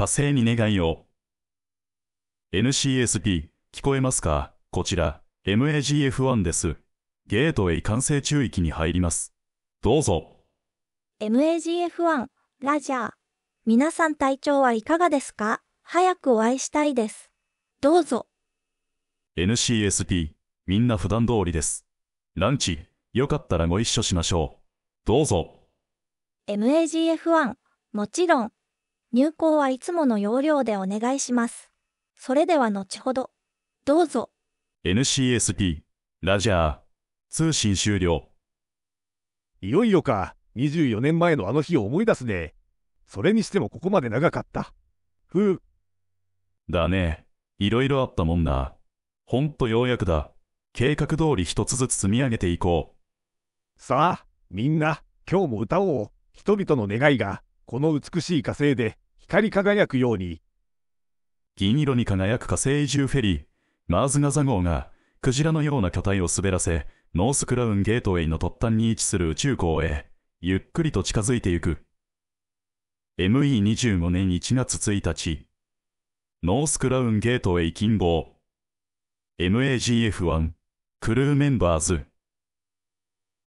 火星に願いを。NCSP、聞こえますかこちら、MAGF1 です。ゲートウェイ管制中域に入ります。どうぞ。MAGF1、ラジャー。皆さん体調はいかがですか早くお会いしたいです。どうぞ。NCSP、みんな普段通りです。ランチ、よかったらご一緒しましょう。どうぞ。MAGF1、もちろん。入稿はいつもの要領でお願いします。それでは後ほど。どうぞ。NCSP、ラジャー、通信終了。いよいよか、24年前のあの日を思い出すね。それにしてもここまで長かった。ふう。だね。いろいろあったもんな。ほんとようやくだ。計画通り一つずつ積み上げていこう。さあ、みんな、今日も歌おう。人々の願いがこの美しい火星で光り輝くように。銀色に輝く火星移住フェリー、マーズガザ号が、クジラのような巨体を滑らせ、ノースクラウンゲートウェイの突端に位置する宇宙港へ、ゆっくりと近づいていく。ME25 年1月1日、ノースクラウンゲートウェイ近傍、MAGF1、クルーメンバーズ、